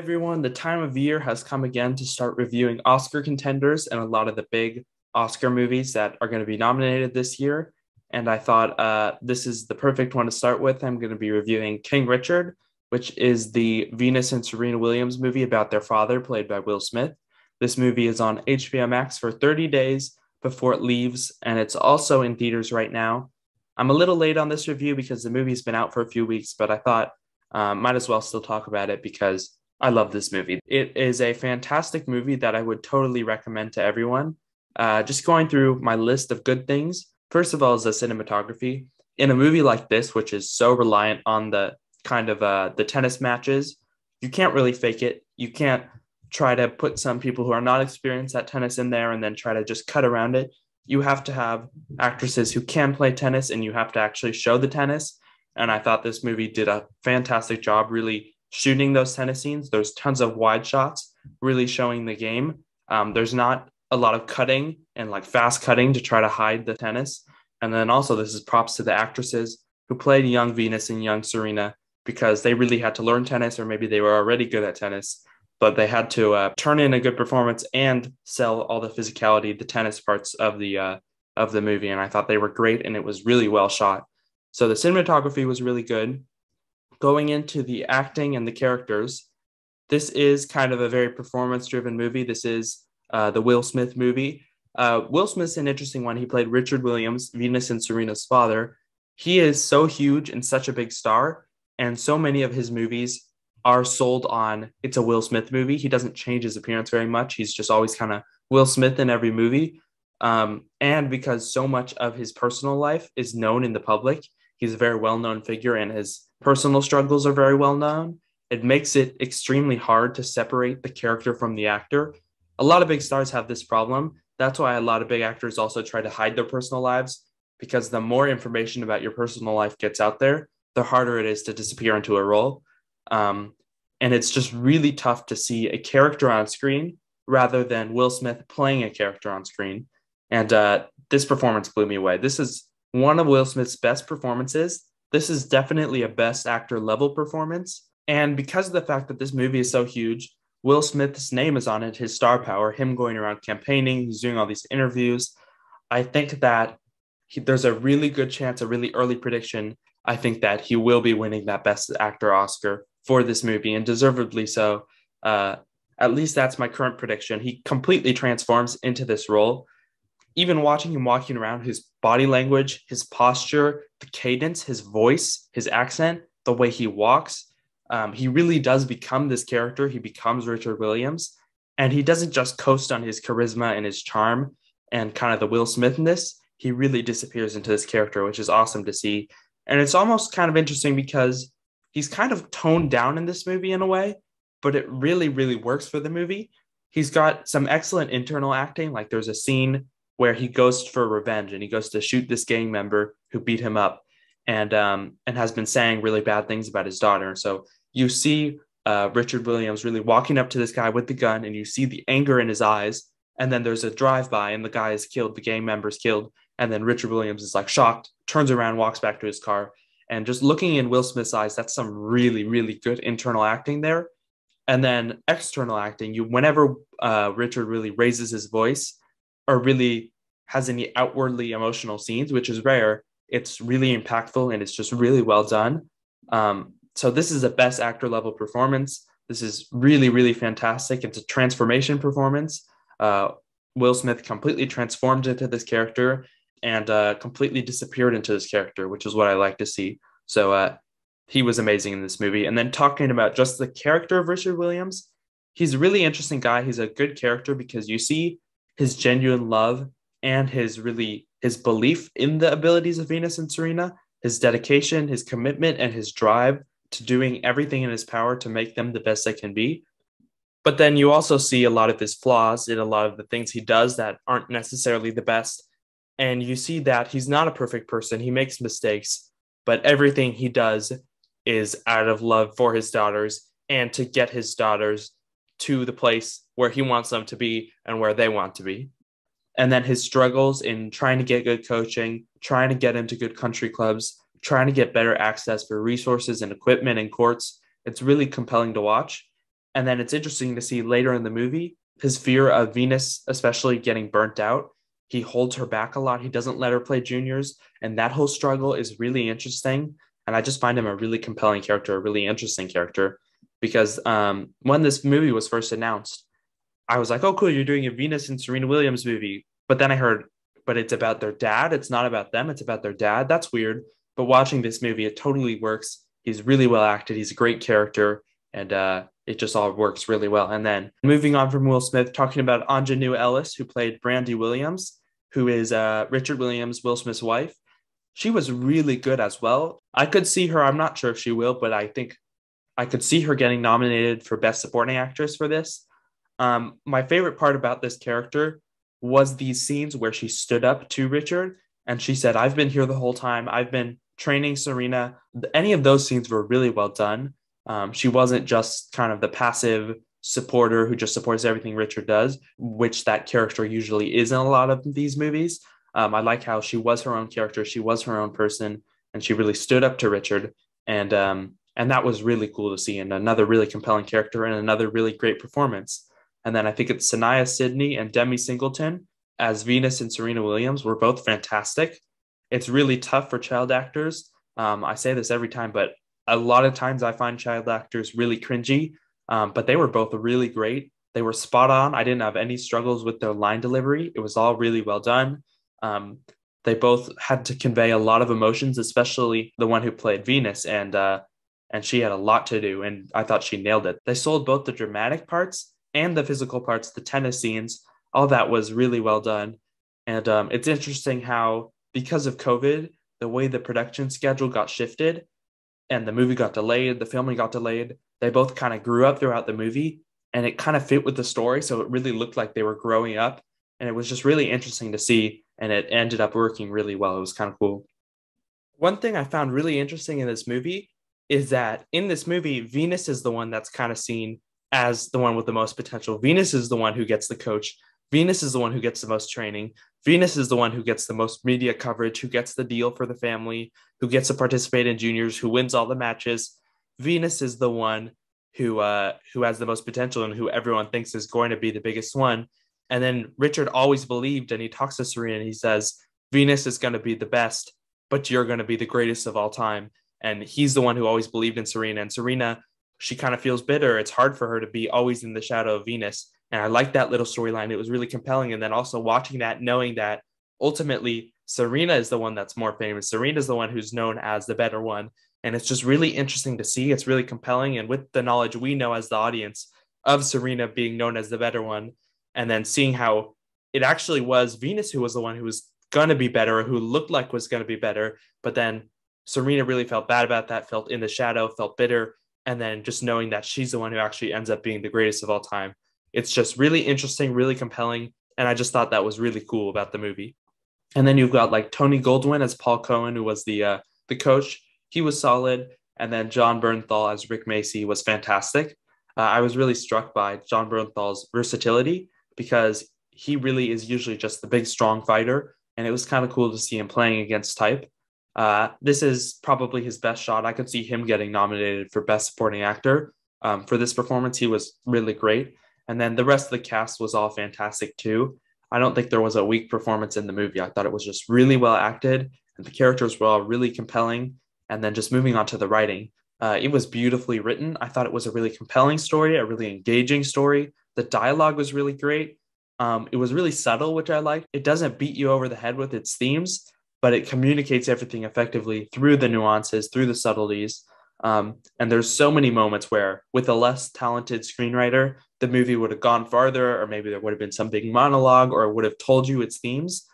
everyone. The time of year has come again to start reviewing Oscar contenders and a lot of the big Oscar movies that are going to be nominated this year. And I thought uh, this is the perfect one to start with. I'm going to be reviewing King Richard, which is the Venus and Serena Williams movie about their father, played by Will Smith. This movie is on HBO Max for 30 days before it leaves, and it's also in theaters right now. I'm a little late on this review because the movie's been out for a few weeks, but I thought um, might as well still talk about it because I love this movie. It is a fantastic movie that I would totally recommend to everyone. Uh, just going through my list of good things, first of all, is the cinematography. In a movie like this, which is so reliant on the kind of uh, the tennis matches, you can't really fake it. You can't try to put some people who are not experienced at tennis in there and then try to just cut around it. You have to have actresses who can play tennis and you have to actually show the tennis. And I thought this movie did a fantastic job, really shooting those tennis scenes, There's tons of wide shots, really showing the game. Um, there's not a lot of cutting and like fast cutting to try to hide the tennis. And then also, this is props to the actresses who played young Venus and young Serena because they really had to learn tennis, or maybe they were already good at tennis, but they had to uh, turn in a good performance and sell all the physicality, the tennis parts of the uh, of the movie. And I thought they were great, and it was really well shot. So the cinematography was really good going into the acting and the characters, this is kind of a very performance driven movie. This is uh, the Will Smith movie. Uh, Will Smith's an interesting one. He played Richard Williams, Venus and Serena's father. He is so huge and such a big star, and so many of his movies are sold on it's a Will Smith movie. He doesn't change his appearance very much. He's just always kind of Will Smith in every movie. Um, and because so much of his personal life is known in the public, he's a very well known figure and has personal struggles are very well known, it makes it extremely hard to separate the character from the actor. A lot of big stars have this problem. That's why a lot of big actors also try to hide their personal lives because the more information about your personal life gets out there, the harder it is to disappear into a role. Um, and it's just really tough to see a character on screen rather than Will Smith playing a character on screen. And uh, this performance blew me away. This is one of Will Smith's best performances this is definitely a best actor level performance. And because of the fact that this movie is so huge, Will Smith's name is on it, his star power, him going around campaigning, he's doing all these interviews. I think that he, there's a really good chance, a really early prediction. I think that he will be winning that Best Actor Oscar for this movie, and deservedly so. Uh, at least that's my current prediction. He completely transforms into this role even watching him walking around, his body language, his posture, the cadence, his voice, his accent, the way he walks, um, he really does become this character. He becomes Richard Williams, and he doesn't just coast on his charisma and his charm and kind of the Will Smithness. He really disappears into this character, which is awesome to see. And it's almost kind of interesting because he's kind of toned down in this movie in a way, but it really, really works for the movie. He's got some excellent internal acting. Like there's a scene where he goes for revenge and he goes to shoot this gang member who beat him up and um, and has been saying really bad things about his daughter. So you see uh, Richard Williams really walking up to this guy with the gun, and you see the anger in his eyes. And then there's a drive by, and the guy is killed, the gang member is killed, and then Richard Williams is like shocked, turns around, walks back to his car, and just looking in Will Smith's eyes, that's some really really good internal acting there. And then external acting, you whenever uh, Richard really raises his voice or really has any outwardly emotional scenes, which is rare. It's really impactful and it's just really well done. Um, so this is a best actor level performance. This is really, really fantastic. It's a transformation performance. Uh, Will Smith completely transformed into this character and uh, completely disappeared into this character, which is what I like to see. So uh, he was amazing in this movie. And then talking about just the character of Richard Williams, he's a really interesting guy. He's a good character because you see his genuine love and his really his belief in the abilities of Venus and Serena, his dedication, his commitment, and his drive to doing everything in his power to make them the best they can be. But then you also see a lot of his flaws in a lot of the things he does that aren't necessarily the best. And you see that he's not a perfect person. He makes mistakes, but everything he does is out of love for his daughters and to get his daughters to the place where he wants them to be and where they want to be. And then his struggles in trying to get good coaching, trying to get into good country clubs, trying to get better access for resources and equipment and courts. It's really compelling to watch. And then it's interesting to see later in the movie his fear of Venus, especially getting burnt out. He holds her back a lot. He doesn't let her play juniors. And that whole struggle is really interesting. And I just find him a really compelling character, a really interesting character because um, when this movie was first announced, I was like, oh, cool, you're doing a Venus and Serena Williams movie. But then I heard, but it's about their dad. It's not about them, it's about their dad. That's weird. But watching this movie, it totally works. He's really well acted, he's a great character, and uh, it just all works really well. And then moving on from Will Smith, talking about Anjanou Ellis, who played Brandy Williams, who is uh, Richard Williams, Will Smith's wife. She was really good as well. I could see her. I'm not sure if she will, but I think I could see her getting nominated for Best Supporting Actress for this. Um, my favorite part about this character was these scenes where she stood up to Richard and she said, I've been here the whole time. I've been training Serena. Any of those scenes were really well done. Um, she wasn't just kind of the passive supporter who just supports everything Richard does, which that character usually is in a lot of these movies. Um, I like how she was her own character, she was her own person, and she really stood up to Richard. And um, and that was really cool to see, and another really compelling character and another really great performance. And then I think it's Sanaya Sidney and Demi Singleton as Venus and Serena Williams were both fantastic. It's really tough for child actors. Um, I say this every time, but a lot of times I find child actors really cringy, um, but they were both really great. They were spot on. I didn't have any struggles with their line delivery. It was all really well done. Um, they both had to convey a lot of emotions, especially the one who played Venus. And uh, and she had a lot to do, and I thought she nailed it. They sold both the dramatic parts and the physical parts, the tennis scenes. All that was really well done. And um, it's interesting how, because of COVID, the way the production schedule got shifted and the movie got delayed, the filming got delayed, they both kind of grew up throughout the movie and it kind of fit with the story. So it really looked like they were growing up. And it was just really interesting to see. And it ended up working really well. It was kind of cool. One thing I found really interesting in this movie is that in this movie, Venus is the one that's kind of seen as the one with the most potential. Venus is the one who gets the coach. Venus is the one who gets the most training. Venus is the one who gets the most media coverage, who gets the deal for the family, who gets to participate in juniors, who wins all the matches. Venus is the one who uh, who has the most potential and who everyone thinks is going to be the biggest one. And then Richard always believed, and he talks to Serena and he says, Venus is going to be the best, but you're going to be the greatest of all time. And he's the one who always believed in Serena. And Serena, she kind of feels bitter. It's hard for her to be always in the shadow of Venus. And I like that little storyline. It was really compelling. And then also watching that, knowing that ultimately Serena is the one that's more famous. Serena is the one who's known as the better one. And it's just really interesting to see. It's really compelling. And with the knowledge we know as the audience of Serena being known as the better one, and then seeing how it actually was Venus who was the one who was going to be better, who looked like was going to be better, but then Serena really felt bad about that, felt in the shadow, felt bitter. And then just knowing that she's the one who actually ends up being the greatest of all time. It's just really interesting, really compelling. And I just thought that was really cool about the movie. And then you've got like Tony Goldwyn as Paul Cohen, who was the uh, the coach. He was solid. And then John Bernthal as Rick Macy was fantastic. Uh, I was really struck by John Bernthal's versatility because he really is usually just the big, strong fighter. And it was kind of cool to see him playing against type. Uh, this is probably his best shot. I could see him getting nominated for Best Supporting Actor um, for this performance. He was really great. And then the rest of the cast was all fantastic too. I don't think there was a weak performance in the movie. I thought it was just really well acted and the characters were all really compelling. And then just moving on to the writing, uh, it was beautifully written. I thought it was a really compelling story, a really engaging story. The dialogue was really great. Um, it was really subtle, which I liked. It doesn't beat you over the head with its themes, but it communicates everything effectively through the nuances, through the subtleties. Um, and there's so many moments where, with a less talented screenwriter, the movie would have gone farther, or maybe there would have been some big monologue, or would have told you its themes.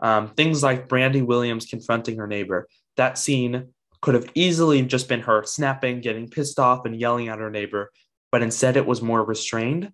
Um, things like Brandy Williams confronting her neighbor. That scene could have easily just been her snapping, getting pissed off, and yelling at her neighbor, but instead it was more restrained.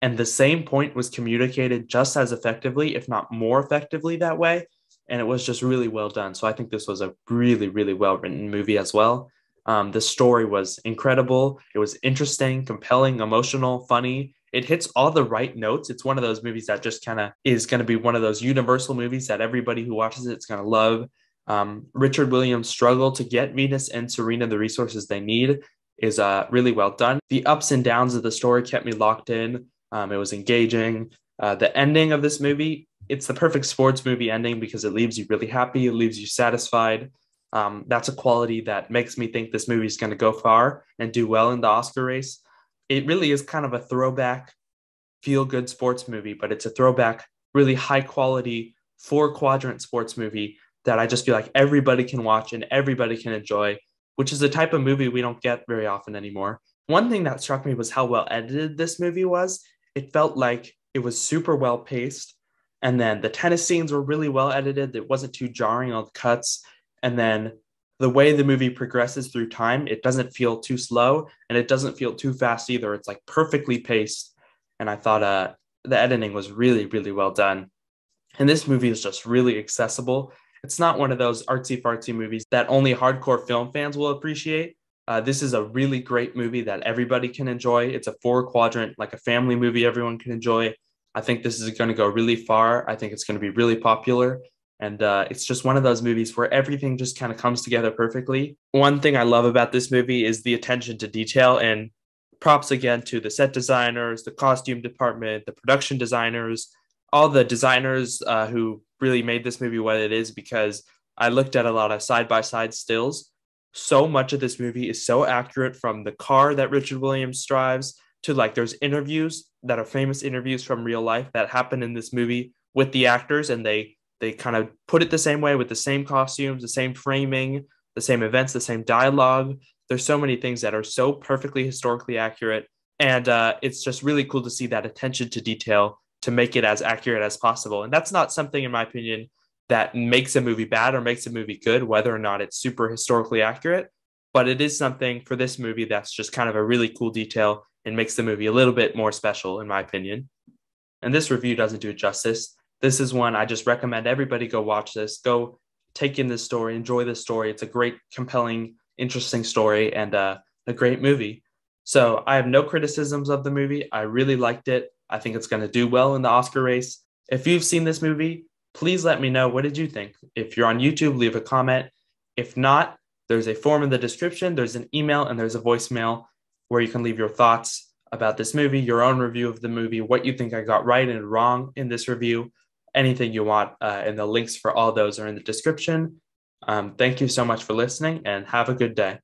And the same point was communicated just as effectively, if not more effectively, that way and it was just really well done. So I think this was a really, really well written movie as well. Um, the story was incredible. It was interesting, compelling, emotional, funny. It hits all the right notes. It's one of those movies that just kind of is going to be one of those universal movies that everybody who watches it is going to love. Um, Richard Williams' struggle to get Venus and Serena the resources they need is uh, really well done. The ups and downs of the story kept me locked in. Um, it was engaging. Uh, the ending of this movie it's the perfect sports movie ending because it leaves you really happy, it leaves you satisfied. Um, that's a quality that makes me think this movie is going to go far and do well in the Oscar race. It really is kind of a throwback, feel good sports movie, but it's a throwback, really high quality, four quadrant sports movie that I just feel like everybody can watch and everybody can enjoy, which is the type of movie we don't get very often anymore. One thing that struck me was how well edited this movie was. It felt like it was super well paced and then the tennis scenes were really well edited. It wasn't too jarring on the cuts. And then the way the movie progresses through time, it doesn't feel too slow and it doesn't feel too fast either. It's like perfectly paced. And I thought uh, the editing was really, really well done. And this movie is just really accessible. It's not one of those artsy fartsy movies that only hardcore film fans will appreciate. Uh, this is a really great movie that everybody can enjoy. It's a four quadrant, like a family movie everyone can enjoy. I think this is going to go really far. I think it's going to be really popular. And uh, it's just one of those movies where everything just kind of comes together perfectly. One thing I love about this movie is the attention to detail and props again to the set designers, the costume department, the production designers, all the designers uh, who really made this movie what it is because I looked at a lot of side by side stills. So much of this movie is so accurate from the car that Richard Williams drives to like there's interviews that are famous interviews from real life that happen in this movie with the actors and they they kind of put it the same way with the same costumes the same framing the same events the same dialogue there's so many things that are so perfectly historically accurate and uh, it's just really cool to see that attention to detail to make it as accurate as possible and that's not something in my opinion that makes a movie bad or makes a movie good whether or not it's super historically accurate but it is something for this movie that's just kind of a really cool detail and makes the movie a little bit more special, in my opinion. And this review doesn't do it justice. This is one I just recommend everybody go watch this. Go take in this story, enjoy this story. It's a great, compelling, interesting story and uh, a great movie. So I have no criticisms of the movie. I really liked it. I think it's going to do well in the Oscar race. If you've seen this movie, please let me know what did you think. If you're on YouTube, leave a comment. If not, there's a form in the description, there's an email, and there's a voicemail where you can leave your thoughts about this movie, your own review of the movie, what you think I got right and wrong in this review, anything you want. Uh, and the links for all those are in the description. Um, thank you so much for listening and have a good day.